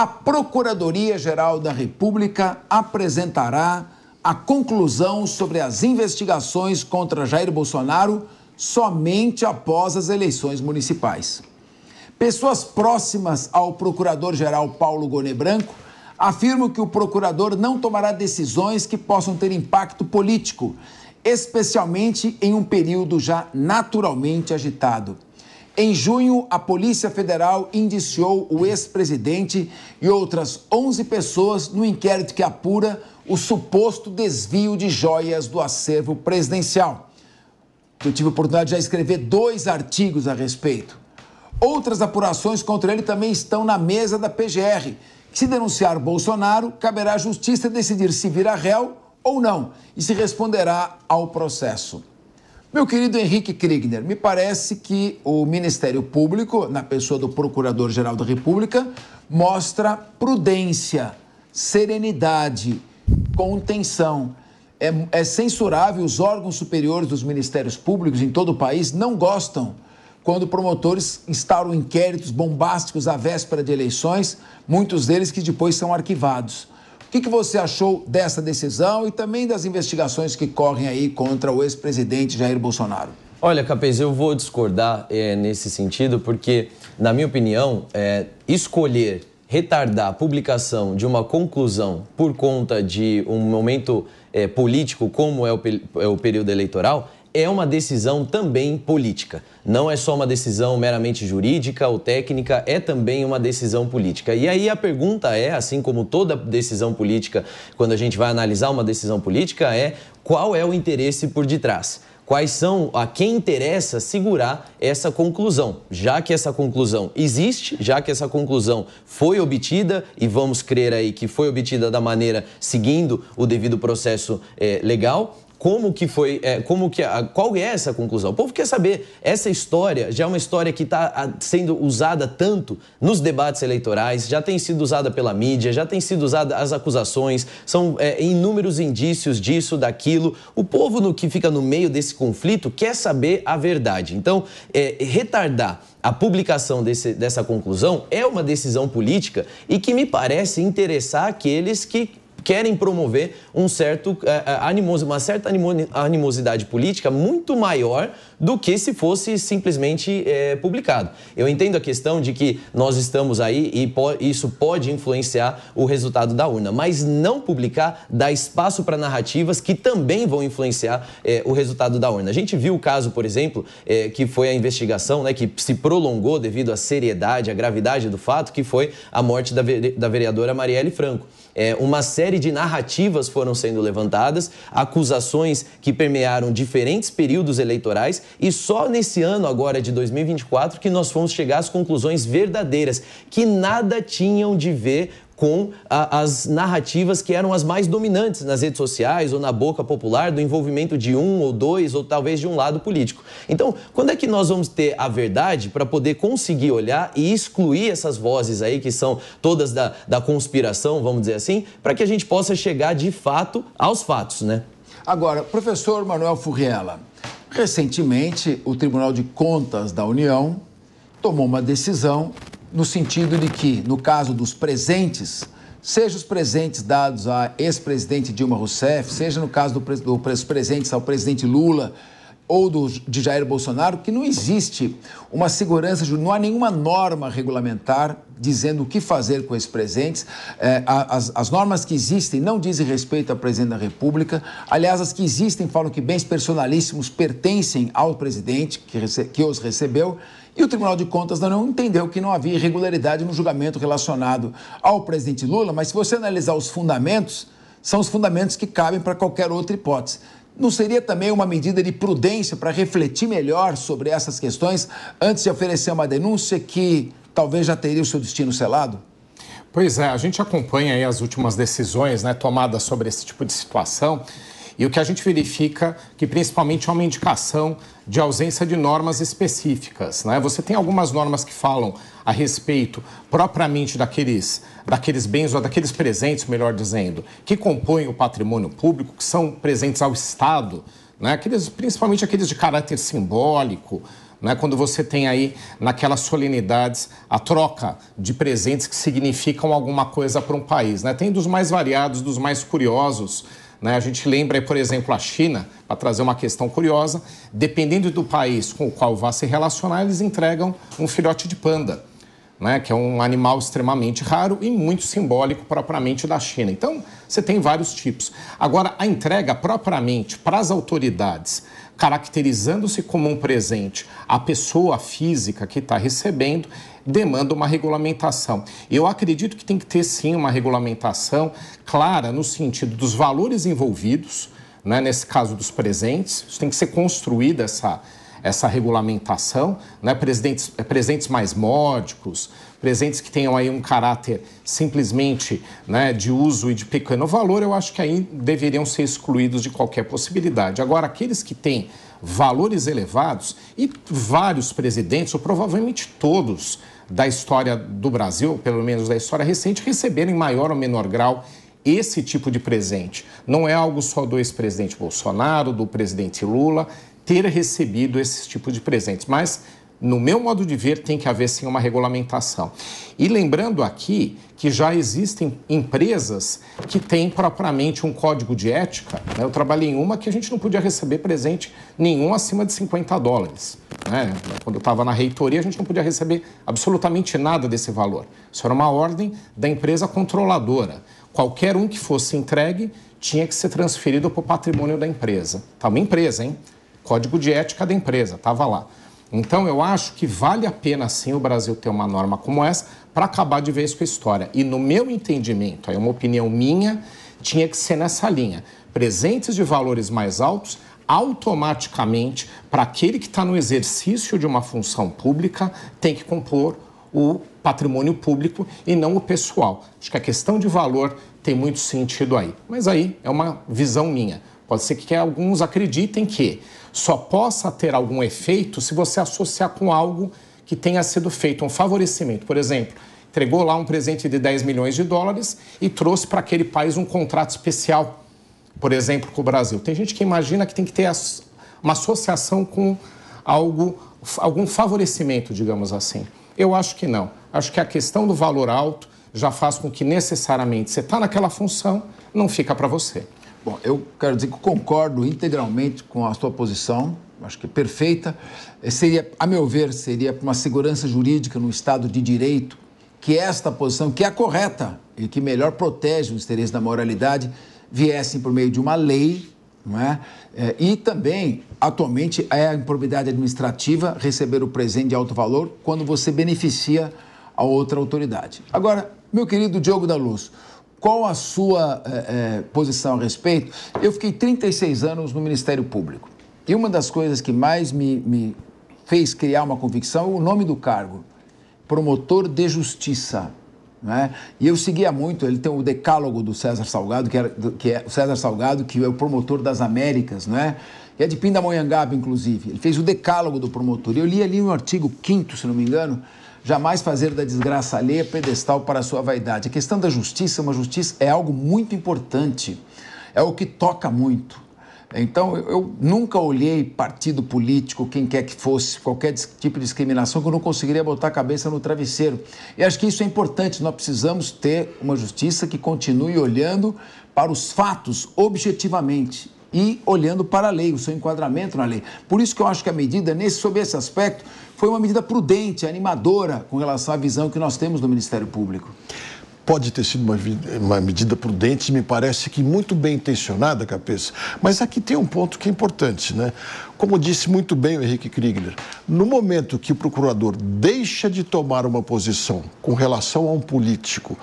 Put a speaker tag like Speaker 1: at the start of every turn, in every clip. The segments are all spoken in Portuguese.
Speaker 1: a Procuradoria-Geral da República apresentará a conclusão sobre as investigações contra Jair Bolsonaro somente após as eleições municipais. Pessoas próximas ao procurador-geral Paulo Gone Branco afirmam que o procurador não tomará decisões que possam ter impacto político, especialmente em um período já naturalmente agitado. Em junho, a Polícia Federal indiciou o ex-presidente e outras 11 pessoas no inquérito que apura o suposto desvio de joias do acervo presidencial. Eu tive a oportunidade de já escrever dois artigos a respeito. Outras apurações contra ele também estão na mesa da PGR. Se denunciar Bolsonaro, caberá à justiça decidir se virá réu ou não e se responderá ao processo. Meu querido Henrique Kriegner, me parece que o Ministério Público, na pessoa do Procurador-Geral da República, mostra prudência, serenidade, contenção. É, é, censurável, os órgãos superiores dos ministérios públicos em todo o país não gostam quando promotores instauram inquéritos bombásticos à véspera de eleições, muitos deles que depois são arquivados. O que, que você achou dessa decisão e também das investigações que correm aí contra o ex-presidente Jair Bolsonaro?
Speaker 2: Olha, Capês, eu vou discordar é, nesse sentido, porque, na minha opinião, é, escolher retardar a publicação de uma conclusão por conta de um momento é, político como é o, é o período eleitoral é uma decisão também política. Não é só uma decisão meramente jurídica ou técnica, é também uma decisão política. E aí a pergunta é, assim como toda decisão política, quando a gente vai analisar uma decisão política, é qual é o interesse por detrás? quais são a quem interessa segurar essa conclusão. Já que essa conclusão existe, já que essa conclusão foi obtida, e vamos crer aí que foi obtida da maneira seguindo o devido processo é, legal, como que foi, é, como que, a, qual é essa conclusão? O povo quer saber. Essa história já é uma história que está sendo usada tanto nos debates eleitorais, já tem sido usada pela mídia, já tem sido usada as acusações, são é, inúmeros indícios disso, daquilo. O povo no que fica no meio desse conflito quer saber a verdade. Então, é, retardar a publicação desse, dessa conclusão é uma decisão política e que me parece interessar aqueles que querem promover um certo, é, é, animoso, uma certa animosidade política muito maior do que se fosse simplesmente é, publicado. Eu entendo a questão de que nós estamos aí e po isso pode influenciar o resultado da urna, mas não publicar dá espaço para narrativas que também vão influenciar o resultado da urna. A gente viu o caso, por exemplo, que foi a investigação né, que se prolongou devido à seriedade, à gravidade do fato, que foi a morte da, vere da vereadora Marielle Franco. uma série série de narrativas foram sendo levantadas, acusações que permearam diferentes períodos eleitorais e só nesse ano agora de 2024 que nós fomos chegar às conclusões verdadeiras, que nada tinham de ver com a, as narrativas que eram as mais dominantes nas redes sociais ou na boca popular do envolvimento de um ou dois ou talvez de um lado político. Então, quando é que nós vamos ter a verdade para poder conseguir olhar e excluir essas vozes aí que são todas da, da conspiração, vamos dizer assim, para que a gente possa chegar de fato aos fatos, né?
Speaker 1: Agora, professor Manuel Furriela, recentemente o Tribunal de Contas da União tomou uma decisão no sentido de que, no caso dos presentes, seja os presentes dados à ex-presidente Dilma Rousseff, seja no caso do, dos presentes ao presidente Lula, ou do, de Jair Bolsonaro que não existe uma segurança, não há nenhuma norma regulamentar dizendo o que fazer com esses presentes. É, as, as, normas que existem não dizem respeito ao presidente da República. Aliás, as que existem falam que bens personalíssimos pertencem ao presidente que, rece, que os recebeu. E o Tribunal de Contas não entendeu que não havia irregularidade no julgamento relacionado ao presidente Lula, mas se você analisar os fundamentos, são os fundamentos que cabem para qualquer outra hipótese. Não seria também uma medida de prudência para refletir melhor sobre essas questões antes de oferecer uma denúncia que talvez já teria o seu destino selado?
Speaker 3: Pois é, a gente acompanha as últimas decisões né, tomadas sobre esse tipo de situação. E o que a gente verifica que principalmente é uma indicação de ausência de normas específicas. Né? Você tem algumas normas que falam a respeito propriamente daqueles, daqueles bens ou daqueles presentes, melhor dizendo, que compõem o patrimônio público, que são presentes ao Estado, né? aqueles, principalmente aqueles de caráter simbólico. Né? Quando você tem aí naquelas solenidades a troca de presentes que significam alguma coisa para um país, né? Tem dos mais variados, dos mais curiosos, né? A gente lembra, por exemplo, a China, para trazer uma questão curiosa, dependendo do país com o qual vá se relacionar, eles entregam um filhote de panda. Né, que é um animal extremamente raro e muito simbólico propriamente da China. Então, você tem vários tipos. Agora, a entrega propriamente para as autoridades, caracterizando-se como um presente à pessoa física que está recebendo, demanda uma regulamentação. Eu acredito que tem que ter sim uma regulamentação clara no sentido dos valores envolvidos, né, nesse caso dos presentes, isso tem que ser construída essa, essa regulamentação, né, presentes, presentes mais módicos, presentes que tenham aí um caráter simplesmente né, de uso e de pequeno valor, eu acho que aí deveriam ser excluídos de qualquer possibilidade. Agora, aqueles que têm valores elevados, e vários presidentes, ou provavelmente todos, da história do Brasil, pelo menos da história recente, receberam em maior ou menor grau esse tipo de presente. Não é algo só do ex-presidente Bolsonaro, do presidente Lula, ter recebido esse tipo de presentes, mas no meu modo de ver, tem que haver sim uma regulamentação. E lembrando aqui que já existem empresas que têm propriamente um código de ética. Né? Eu trabalhei em uma que a gente não podia receber presente nenhum acima de 50 dólares. Né? Quando eu estava na reitoria, a gente não podia receber absolutamente nada desse valor. Isso era uma ordem da empresa controladora. Qualquer um que fosse entregue tinha que ser transferido para o patrimônio da empresa. Tá uma empresa, hein? Código de ética da empresa, estava lá. Então eu acho que vale a pena sim o Brasil ter uma norma como essa para acabar de vez com a história. E no meu entendimento, é uma opinião minha, tinha que ser nessa linha. Presentes de valores mais altos, automaticamente, para aquele que está no exercício de uma função pública, tem que compor o patrimônio público e não o pessoal. Acho que a questão de valor tem muito sentido aí. Mas aí é uma visão minha. Pode ser que alguns acreditem que só possa ter algum efeito se você associar com algo que tenha sido feito, um favorecimento. Por exemplo, entregou lá um presente de 10 milhões de dólares e trouxe para aquele país um contrato especial, por exemplo, com o Brasil. Tem gente que imagina que tem que ter uma associação com algo, algum favorecimento, digamos assim. Eu acho que não. Acho que a questão do valor alto já faz
Speaker 1: com que necessariamente você está naquela função, não fica para você. Bom, eu quero dizer que concordo integralmente com a sua posição, acho que é perfeita. É, seria, a meu ver, seria uma segurança jurídica no Estado de Direito que esta posição, que é a correta e que melhor protege os interesses da moralidade, viessem por meio de uma lei, não é? é? E também, atualmente, é a improbidade administrativa receber o presente de alto valor quando você beneficia a outra autoridade. Agora, meu querido Diogo da Luz, qual a sua é, é, posição a respeito? Eu fiquei 36 anos no Ministério Público. E uma das coisas que mais me, me fez criar uma convicção é o nome do cargo: promotor de justiça. Né? E eu seguia muito, ele tem o decálogo do César Salgado, que, era, que é o César Salgado, que é o promotor das Américas, né? é de Pindamonhangaba, inclusive. Ele fez o decálogo do promotor. Eu li ali um artigo quinto, se não me engano, jamais fazer da desgraça alheia pedestal para a sua vaidade. A questão da justiça, uma justiça é algo muito importante, é o que toca muito. Então, eu nunca olhei partido político, quem quer que fosse, qualquer tipo de discriminação, que eu não conseguiria botar a cabeça no travesseiro. E acho que isso é importante. Nós precisamos ter uma justiça que continue olhando para os fatos objetivamente e olhando para a lei, o seu enquadramento na lei. Por isso que eu acho que a medida, nesse, sobre esse aspecto, foi uma medida prudente, animadora com relação à visão que nós temos do Ministério Público. Pode ter sido uma, uma medida prudente, me parece que muito bem intencionada, Capês.
Speaker 4: Mas aqui tem um ponto que é importante, né? Como disse muito bem o Henrique Kriegler, no momento que o procurador deixa de tomar uma posição com relação a um político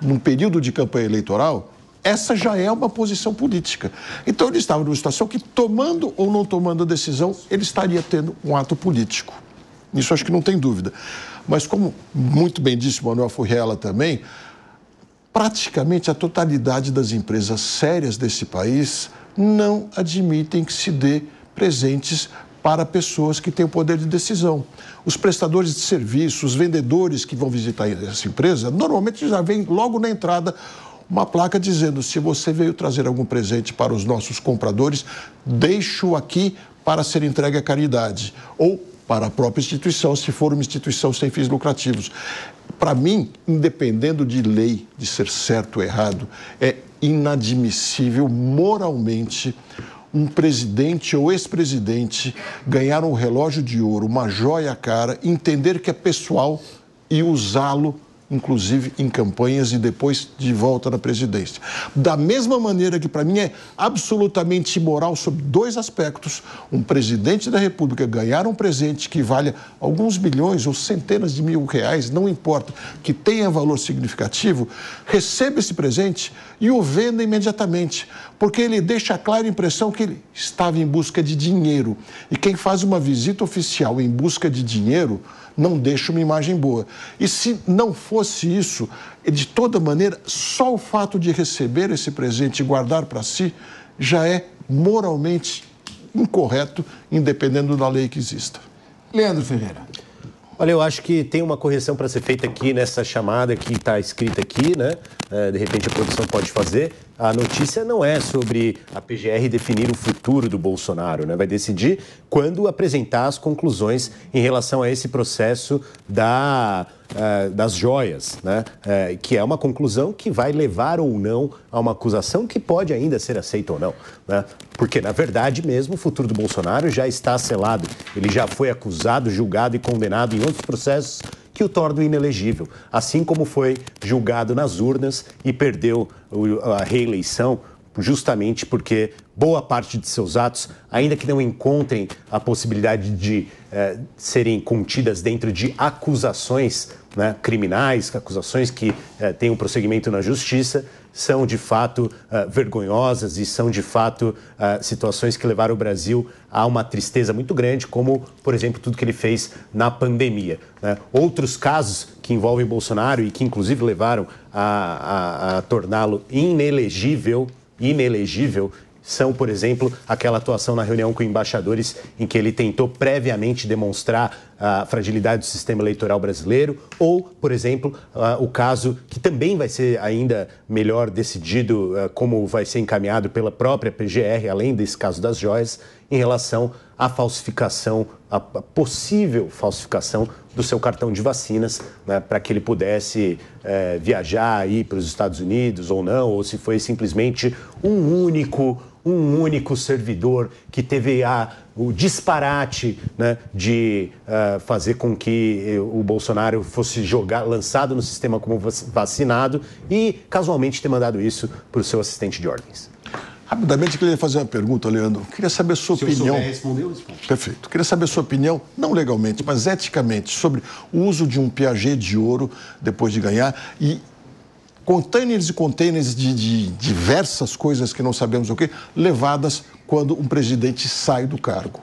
Speaker 4: num período de campanha eleitoral, essa já é uma posição política. Então ele estava numa situação que, tomando ou não tomando a decisão, ele estaria tendo um ato político. Isso acho que não tem dúvida. Mas como muito bem disse Manuel Furriela também, praticamente a totalidade das empresas sérias desse país não admitem que se dê presentes para pessoas que têm o poder de decisão. Os prestadores de serviços, os vendedores que vão visitar essa empresa, normalmente já vêm logo na entrada uma placa dizendo: se você veio trazer algum presente para os nossos compradores, deixo aqui para ser entregue à caridade ou para a própria instituição, se for uma instituição sem fins lucrativos. Para mim, independendo de lei, de ser certo ou errado, é inadmissível moralmente um presidente ou ex-presidente ganhar um relógio de ouro, uma joia cara, entender que é pessoal e usá-lo inclusive em campanhas e depois de volta na presidência. Da mesma maneira que, para mim, é absolutamente imoral, sobre dois aspectos, um presidente da República ganhar um presente que valha alguns milhões ou centenas de mil reais, não importa, que tenha valor significativo, receba esse presente e o venda imediatamente, porque ele deixa a clara impressão que ele estava em busca de dinheiro. E quem faz uma visita oficial em busca de dinheiro não deixa uma imagem boa. E se não fosse isso, de toda maneira, só o fato de receber esse presente e guardar para si já é moralmente incorreto, independendo da lei que exista. Leandro Ferreira.
Speaker 5: Olha, eu acho que tem uma correção para ser feita aqui nessa chamada que está escrita aqui, né? É, de repente a produção pode fazer. A notícia não é sobre a PGR definir o futuro do Bolsonaro, né? Vai decidir quando apresentar as conclusões em relação a esse processo da é, das joias, né? É, que é uma conclusão que vai levar ou não a uma acusação que pode ainda ser aceita ou não. Né? Porque, na verdade mesmo, o futuro do Bolsonaro já está selado. Ele já foi acusado, julgado e condenado em outros processos que o tornam inelegível, assim como foi julgado nas urnas e perdeu a reeleição justamente porque boa parte de seus atos, ainda que não encontrem a possibilidade de é, serem contidas dentro de acusações né, criminais, acusações que eh, têm um prosseguimento na justiça, são de fato eh, vergonhosas e são de fato eh, situações que levaram o Brasil a uma tristeza muito grande, como, por exemplo, tudo que ele fez na pandemia. Né? Outros casos que envolvem Bolsonaro e que, inclusive, levaram a, a, a torná-lo inelegível inelegível são, por exemplo, aquela atuação na reunião com embaixadores em que ele tentou previamente demonstrar a fragilidade do sistema eleitoral brasileiro, ou, por exemplo, o caso que também vai ser ainda melhor decidido como vai ser encaminhado pela própria PGR, além desse caso das joias, em relação à falsificação, à possível falsificação do seu cartão de vacinas, né, para que ele pudesse é, viajar aí para os Estados Unidos ou não, ou se foi simplesmente um único um único servidor que teve a, o disparate né, de uh, fazer com que eh, o Bolsonaro fosse jogar, lançado no sistema como vacinado e casualmente ter mandado isso para o seu assistente de ordens. Rapidamente, queria fazer uma pergunta,
Speaker 4: Leandro. Queria saber sua Se opinião. Eu responder, eu respondo. Perfeito. Queria saber sua opinião, não legalmente, mas eticamente, sobre o uso de um Piaget de ouro depois de ganhar e containers e containers de, de diversas coisas que não sabemos o que, levadas
Speaker 5: quando um presidente sai do cargo.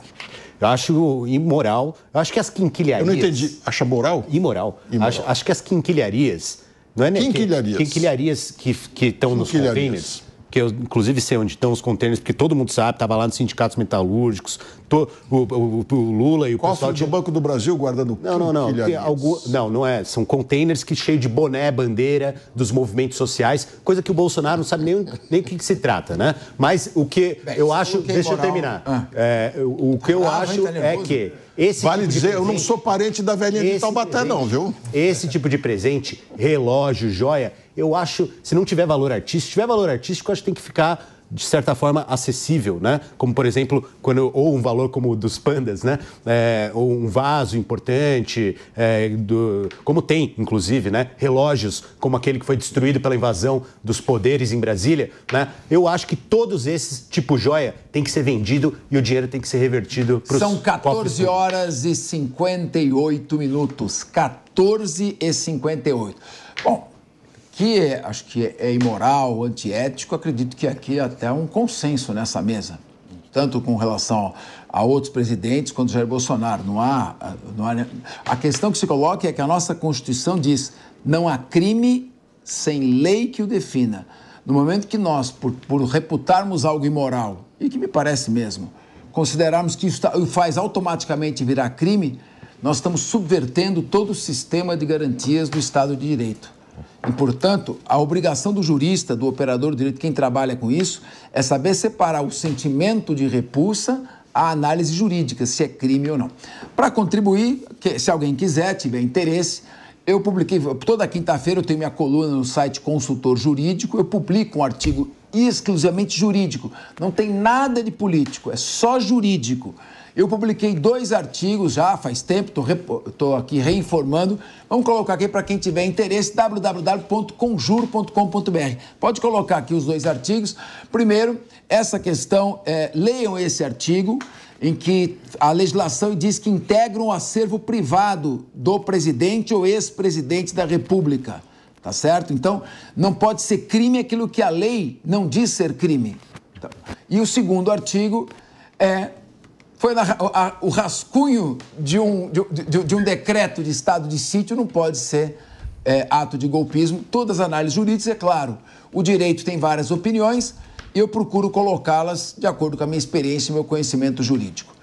Speaker 5: Eu acho imoral. Eu acho que as quinquilharias. Eu não entendi. Acha moral? Imoral. imoral. Acho, acho, que as quinquilharias. Não é, né? Quinquilharias. Quinquilharias que estão nos containers. Que eu, inclusive, sei onde estão os containers, porque todo mundo sabe, estava lá nos sindicatos metalúrgicos, to, o, o, o, Lula e o Cofre pessoal... de do
Speaker 4: Banco do Brasil guardando
Speaker 5: Não, não, não. Algum, não, não é. São containers que cheios de boné, bandeira, dos movimentos sociais, coisa que o Bolsonaro não sabe nem o nem que, que, se trata, né? Mas o que Bem, eu acho... Que deixa moral... eu terminar. Ah. É, o, o, que eu ah, acho tá é que... Esse vale tipo dizer, presente, eu não sou parente da velhinha de Taubaté, não, viu? Esse tipo de presente, relógio, joia, eu acho, se não tiver valor artístico, se tiver valor artístico, eu acho que tem que ficar de certa forma, acessível, né? Como, por exemplo, quando, ou um valor como o dos pandas, né? É, ou um vaso importante, é, do, como tem, inclusive, né? Relógios, como aquele que foi destruído pela invasão dos poderes em Brasília, né? Eu acho que todos esses, tipo joia, tem que ser vendido e o dinheiro tem que ser revertido para São 14
Speaker 1: horas e 58 minutos. 14 e 58. Bom, que é, acho que é, é imoral, antiético, acredito que aqui é até um consenso nessa mesa, tanto com relação a outros presidentes quanto Jair Bolsonaro. Não há, ah, não há, a questão que se coloca é que a nossa Constituição diz não há crime sem lei que o defina. No momento que nós, por, por reputarmos algo imoral, e que me parece mesmo, considerarmos que isso tá, faz automaticamente virar crime, nós estamos subvertendo todo o sistema de garantias do Estado de Direito. E, portanto, a obrigação do jurista, do operador do direito, quem trabalha com isso, é saber separar o sentimento de repulsa à análise jurídica, se é crime ou não. Para contribuir, se alguém quiser, tiver interesse, eu publiquei, toda quinta-feira eu tenho minha coluna no site Consultor Jurídico, eu publico um artigo exclusivamente jurídico, não tem nada de político, é só jurídico. Eu publiquei dois artigos já faz tempo, estou aqui reinformando. Vamos colocar aqui para quem tiver interesse, www.conjuro.com.br. Pode colocar aqui os dois artigos. Primeiro, essa questão, é, leiam esse artigo em que a legislação diz que integra um acervo privado do presidente ou ex-presidente da República. Tá certo? Então, não pode ser crime aquilo que a lei não diz ser crime. Então, e o segundo artigo é foi na, a, o rascunho de um, de, de, de, um decreto de estado de sítio não pode ser é, ato de golpismo. Todas as análises jurídicas, é claro, o direito tem várias opiniões e eu procuro colocá-las de acordo com a minha experiência e meu conhecimento jurídico.